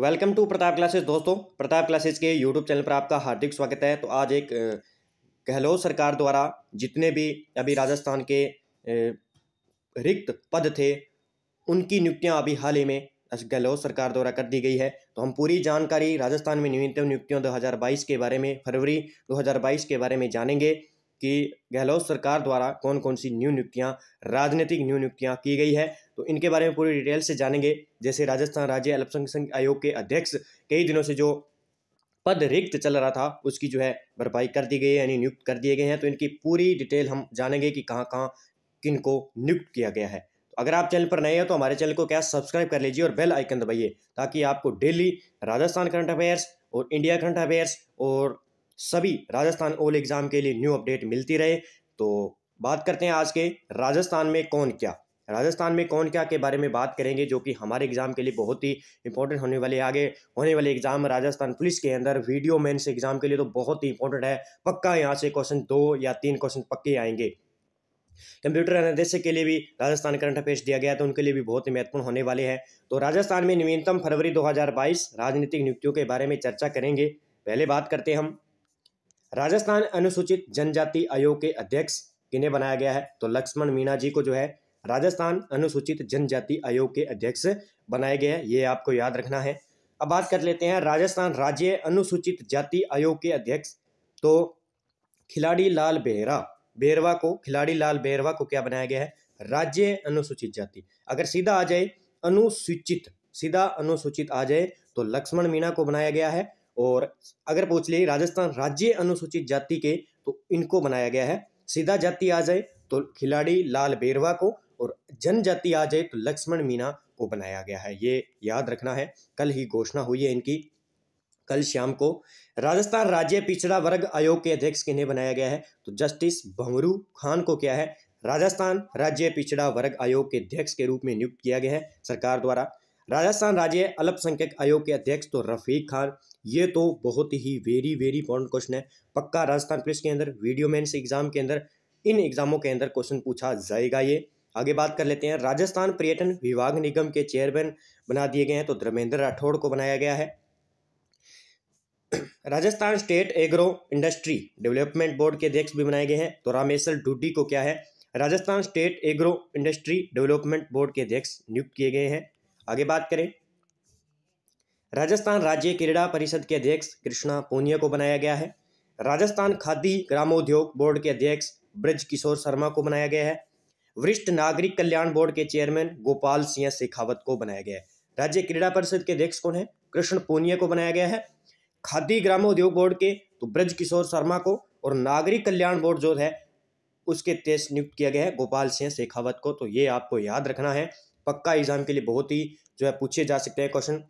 welcome to Pratap classes दोस्तों Pratap classes के YouTube channel पर आपका हार्दिक स्वागत है तो आज एक गहलोत सरकार द्वारा जितने भी अभी राजस्थान के रिक्त पद थे उनकी नियुक्तियां अभी हाल ही में गहलोत सरकार द्वारा कर दी गई है तो हम पूरी जानकारी राजस्थान में न्यूनतम नियुक्तियों दो के बारे में फरवरी दो के बारे में जानेंगे कि गहलोत सरकार द्वारा कौन कौन सी न्यू नियुक्तियाँ राजनीतिक न्यू नियुक्तियाँ की गई है तो इनके बारे में पूरी डिटेल से जानेंगे जैसे राजस्थान राज्य अल्पसंख्यक आयोग के अध्यक्ष कई दिनों से जो पद रिक्त चल रहा था उसकी जो है भरपाई कर दी गई है यानी नियुक्त कर दिए गए हैं तो इनकी पूरी डिटेल हम जानेंगे कि कहाँ कहाँ किन को नियुक्त किया गया है तो अगर आप चैनल पर नए हैं तो हमारे चैनल को क्या सब्सक्राइब कर लीजिए और बेल आइकन दबाइए ताकि आपको डेली राजस्थान करंट अफेयर्स और इंडिया करंट अफेयर्स और सभी राजस्थान ओल एग्जाम के लिए न्यू अपडेट मिलती रहे तो बात करते हैं आज के राजस्थान में कौन क्या राजस्थान में कौन क्या के बारे में बात करेंगे जो कि हमारे एग्ज़ाम के लिए बहुत ही इंपॉर्टेंट होने वाले आगे होने वाले एग्ज़ाम राजस्थान पुलिस के अंदर वीडियो से एग्ज़ाम के लिए तो बहुत ही इंपॉर्टेंट है पक्का यहाँ से क्वेश्चन दो या तीन क्वेश्चन पक्के आएंगे कंप्यूटर निर्देशक के लिए भी राजस्थान करंट अफेयर्स दिया गया तो उनके लिए भी बहुत ही महत्वपूर्ण होने वाले हैं तो राजस्थान में नवीनतम फरवरी 2022 राजनीतिक नियुक्तियों के बारे में चर्चा करेंगे पहले बात करते हैं हम राजस्थान अनुसूचित जनजाति आयोग के अध्यक्ष किन्हें बनाया गया है तो लक्ष्मण मीणा जी को जो है राजस्थान अनुसूचित जनजाति आयोग के अध्यक्ष बनाए गए ये आपको याद रखना है अब बात कर लेते हैं राजस्थान राज्य अनुसूचित जाति आयोग के अध्यक्ष तो खिलाड़ी लाल बेहरा बेरवा को खिलाड़ी लाल बेरवा को क्या बनाया गया है राज्य अनुसूचित जाति अगर सीधा आ जाए अनुसूचित सीधा अनुसूचित आ जाए तो लक्ष्मण मीणा को बनाया गया है और अगर पूछ लिए राजस्थान राज्य अनुसूचित जाति के तो इनको बनाया गया है सीधा जाति आ जाए तो खिलाड़ी लाल बेरवा को और जनजाति आ जाए तो लक्ष्मण मीना को बनाया गया है ये याद रखना है कल ही घोषणा हुई है इनकी कल शाम को राजस्थान राज्य पिछड़ा वर्ग आयोग के अध्यक्ष किन्हें बनाया गया है तो जस्टिस भंवरू खान को क्या है राजस्थान राज्य पिछड़ा वर्ग आयोग के अध्यक्ष के रूप में नियुक्त किया गया है सरकार द्वारा राजस्थान राज्य अल्पसंख्यक आयोग के अध्यक्ष तो रफीक खान ये तो बहुत ही वेरी वेरी इंपॉर्टेंट क्वेश्चन है पक्का राजस्थान पुलिस के अंदर वीडियो मेन्स एग्जाम के अंदर इन एग्जामों के अंदर क्वेश्चन पूछा जाएगा ये आगे बात कर लेते हैं राजस्थान पर्यटन विभाग निगम के चेयरमैन बना दिए गए हैं तो धर्मेंद्र राठौड़ को बनाया गया है Rajasthan state agro industry development board के अध्यक्ष भी बनाए गए हैं तो रामेश्वर डूडी को क्या है Rajasthan state agro industry development board के अध्यक्ष नियुक्त किए गए हैं आगे बात करें राजस्थान राज्य क्रीड़ा परिषद के अध्यक्ष कृष्णा पोनिया को बनाया गया है राजस्थान खादी ग्रामोद्योग बोर्ड के अध्यक्ष ब्रज किशोर शर्मा को बनाया गया है वरिष्ठ नागरिक कल्याण बोर्ड के चेयरमैन गोपाल सिंह शेखावत को बनाया गया है राज्य क्रीड़ा परिषद के अध्यक्ष कौन है कृष्ण पोनिया को बनाया गया है खादी ग्रामोद्योग बोर्ड के तो ब्रज किशोर शर्मा को और नागरिक कल्याण बोर्ड जो है उसके तेज नियुक्त किया गया है गोपाल सिंह शेखावत को तो ये आपको याद रखना है पक्का एग्जाम के लिए बहुत ही जो है पूछे जा सकते हैं क्वेश्चन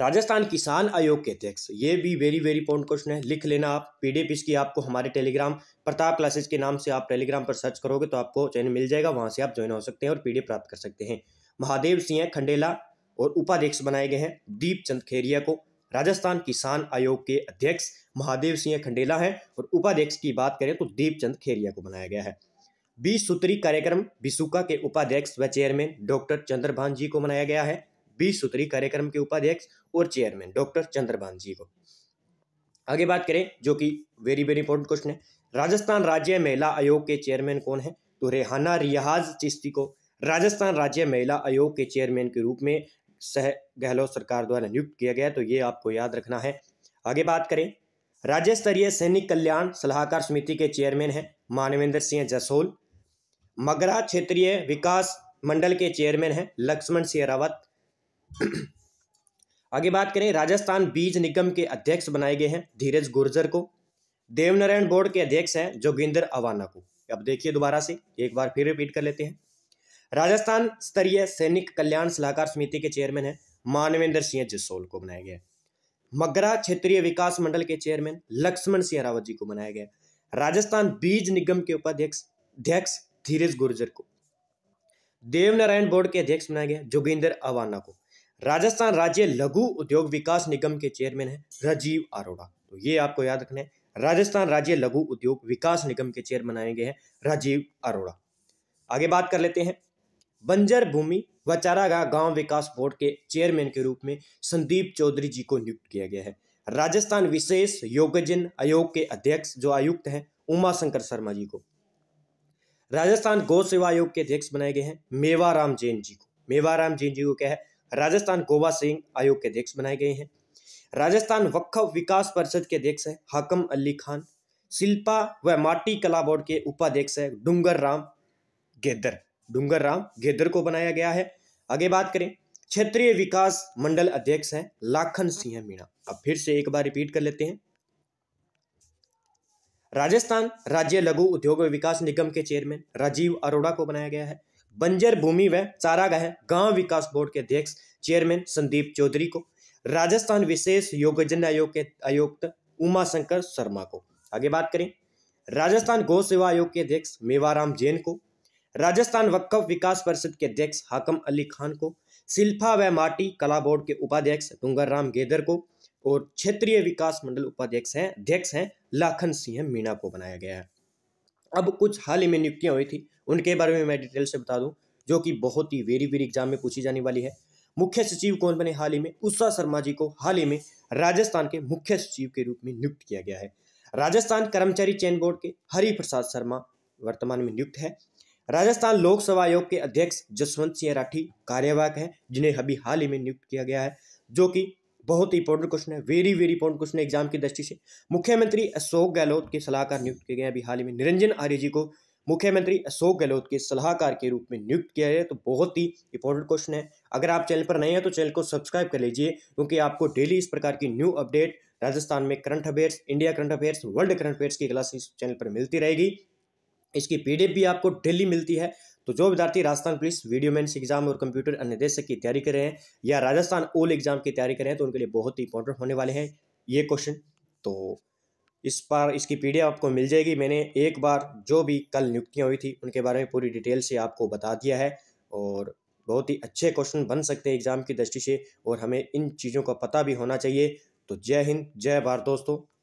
राजस्थान किसान आयोग के अध्यक्ष ये भी वेरी वेरी इंपॉर्टेंट क्वेश्चन है लिख लेना आप पीडीएफ इसकी आपको हमारे टेलीग्राम प्रताप क्लासेस के नाम से आप टेलीग्राम पर सर्च करोगे तो आपको चैनल मिल जाएगा वहां से आप ज्वाइन हो सकते हैं और पीडीएफ प्राप्त कर सकते हैं महादेव सिंह खंडेला और उपाध्यक्ष बनाए गए हैं दीप चंद खेरिया को राजस्थान किसान आयोग के अध्यक्ष महादेव सिंह खंडेला है और उपाध्यक्ष की बात करें तो दीप चंद खेरिया को बनाया गया है बीस सूत्री कार्यक्रम बिसुका के उपाध्यक्ष व चेयरमैन डॉक्टर चंद्रभान जी को बनाया गया है बीस सूत्री कार्यक्रम के उपाध्यक्ष और चेयरमैन डॉक्टर चंद्रभान जी को आगे बात करें जो कि वेरी वेरी इंपॉर्टेंट क्वेश्चन है राजस्थान राज्य महिला आयोग के चेयरमैन कौन है तो रेहाना रियाज चिश्ती को राजस्थान राज्य महिला आयोग के चेयरमैन के रूप में सह गहलोत सरकार द्वारा नियुक्त किया गया तो ये आपको याद रखना है आगे बात करें राज्य स्तरीय सैनिक कल्याण सलाहकार समिति के चेयरमैन हैं मानवेंद्र सिंह जसोल मगरा क्षेत्रीय विकास मंडल के चेयरमैन हैं लक्ष्मण सिंह रावत आगे बात करें राजस्थान बीज निगम के अध्यक्ष बनाए गए हैं धीरज गुर्जर को देवनारायण बोर्ड के अध्यक्ष हैं जोगिंदर अवाना को अब देखिए दोबारा से एक बार फिर रिपीट कर लेते हैं राजस्थान स्तरीय सैनिक कल्याण सलाहकार समिति के चेयरमैन हैं मानवेंद्र सिंह जसोल को बनाया गया मगरा क्षेत्रीय विकास मंडल के चेयरमैन लक्ष्मण सिंह रावत जी को बनाया गया राजस्थान बीज निगम के उपाध्यक्ष अध्यक्ष धीरज गुर्जर को देवनारायण बोर्ड के अध्यक्ष बनाया गया जोगिंदर अवाना को राजस्थान राज्य लघु उद्योग विकास निगम के चेयरमैन है राजीव अरोड़ा तो ये आपको याद रखना है राजस्थान राज्य लघु उद्योग विकास निगम के चेयरमैन आए गए हैं राजीव अरोड़ा आगे बात कर लेते हैं बंजर भूमि व चारागा गांव विकास बोर्ड के चेयरमैन के रूप में संदीप चौधरी जी को नियुक्त किया गया है राजस्थान विशेष योगजन आयोग के अध्यक्ष जो आयुक्त हैं उमा शंकर शर्मा जी को राजस्थान गौ सेवा आयोग के अध्यक्ष बनाए गए हैं मेवाराम जैन जी को मेवाराम जैन जी को क्या है राजस्थान गोवा सिंह आयोग के अध्यक्ष बनाए गए हैं राजस्थान वक्फ विकास परिषद के अध्यक्ष हैं हाकम अली खान शिल्पा व माटी कला बोर्ड के उपाध्यक्ष है डूंगर राम गेदर डूंगर राम गेदर को बनाया गया है आगे बात करें क्षेत्रीय विकास मंडल अध्यक्ष हैं लाखन सिंह मीणा अब फिर से एक बार रिपीट कर लेते हैं राजस्थान राज्य लघु उद्योग विकास निगम के चेयरमैन राजीव अरोड़ा को बनाया गया है बंजर भूमि व चारागाह गांव विकास बोर्ड के अध्यक्ष चेयरमैन संदीप चौधरी को राजस्थान विशेष योगजन आयोग के आयुक्त उमा शंकर शर्मा को आगे बात करें राजस्थान गौ सेवा आयोग के अध्यक्ष मेवाराम जैन को राजस्थान वक्फ विकास परिषद के अध्यक्ष हाकम अली खान को शिल्फा व माटी कला बोर्ड के उपाध्यक्ष राम गेदर को और क्षेत्रीय विकास मंडल उपाध्यक्ष हैं अध्यक्ष हैं लाखन सिंह मीणा को बनाया गया है अब कुछ हाल ही में नियुक्तियां हुई थी उनके बारे में मैं डिटेल से बता दूं जो कि बहुत ही वेरी वेरी एग्जाम में पूछी जाने वाली है मुख्य सचिव कौन बने हाल ही में उषा शर्मा जी को हाल ही में राजस्थान के मुख्य सचिव के रूप में नियुक्त किया गया है राजस्थान कर्मचारी चयन बोर्ड के हरि प्रसाद शर्मा वर्तमान में नियुक्त है राजस्थान लोक सेवा आयोग के अध्यक्ष जसवंत सिंह राठी कार्यवाहक हैं जिन्हें अभी हाल ही में नियुक्त किया गया है जो कि बहुत ही इंपॉर्टेंट क्वेश्चन है वेरी वेरी इंपॉर्टेंट क्वेश्चन है एग्जाम की दृष्टि से मुख्यमंत्री अशोक गहलोत के सलाहकार नियुक्त किए गए अभी हाल ही में निरंजन आर्य जी को मुख्यमंत्री अशोक गहलोत के सलाहकार के रूप में नियुक्त किया है तो बहुत ही इंपॉर्टेंट क्वेश्चन है अगर आप चैनल पर नए हैं तो चैनल को सब्सक्राइब कर लीजिए क्योंकि आपको डेली इस प्रकार की न्यू अपडेट राजस्थान में current affairs India current affairs world current affairs की क्लास इस चैनल पर मिलती रहेगी इसकी पीडीएफ भी आपको डेली मिलती है तो जो विद्यार्थी Rajasthan police VDO mains exam और कंप्यूटर अनिदेशक की तैयारी कर रहे हैं या राजस्थान ओल एग्जाम की तैयारी कर रहे हैं तो उनके लिए बहुत ही इंपॉर्टेंट होने वाले हैं ये क्वेश्चन तो इस पर इसकी पी आपको मिल जाएगी मैंने एक बार जो भी कल नियुक्तियाँ हुई थी उनके बारे में पूरी डिटेल से आपको बता दिया है और बहुत ही अच्छे क्वेश्चन बन सकते हैं एग्ज़ाम की दृष्टि से और हमें इन चीज़ों का पता भी होना चाहिए तो जय हिंद जय भारत दोस्तों